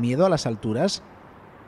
¿Miedo a las alturas?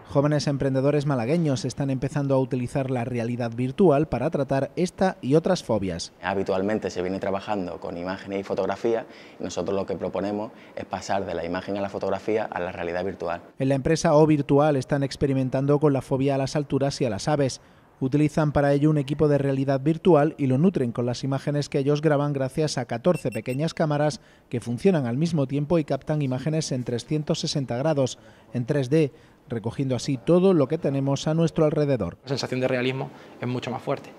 Jóvenes emprendedores malagueños están empezando a utilizar la realidad virtual para tratar esta y otras fobias. Habitualmente se viene trabajando con imágenes y fotografía y nosotros lo que proponemos es pasar de la imagen a la fotografía a la realidad virtual. En la empresa O Virtual están experimentando con la fobia a las alturas y a las aves. Utilizan para ello un equipo de realidad virtual y lo nutren con las imágenes que ellos graban gracias a 14 pequeñas cámaras que funcionan al mismo tiempo y captan imágenes en 360 grados, en 3D, recogiendo así todo lo que tenemos a nuestro alrededor. La sensación de realismo es mucho más fuerte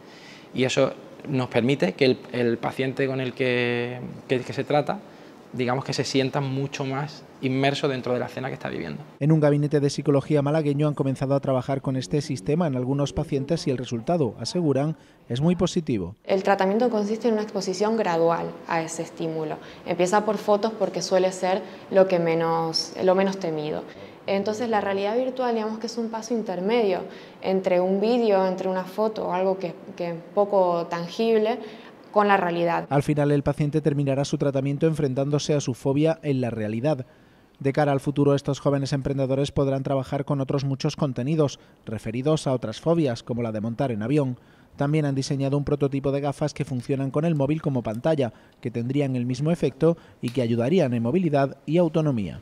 y eso nos permite que el, paciente con el que, que se trata digamos que se sienta mucho más inmerso dentro de la escena que está viviendo. En un gabinete de psicología malagueño han comenzado a trabajar con este sistema en algunos pacientes y el resultado, aseguran, es muy positivo. El tratamiento consiste en una exposición gradual a ese estímulo. Empieza por fotos porque suele ser lo, que menos, lo menos temido. Entonces la realidad virtual digamos que es un paso intermedio entre un vídeo, entre una foto o algo que es poco tangible con la realidad. Al final el paciente terminará su tratamiento enfrentándose a su fobia en la realidad. De cara al futuro, estos jóvenes emprendedores podrán trabajar con otros muchos contenidos referidos a otras fobias, como la de montar en avión. También han diseñado un prototipo de gafas que funcionan con el móvil como pantalla, que tendrían el mismo efecto y que ayudarían en movilidad y autonomía.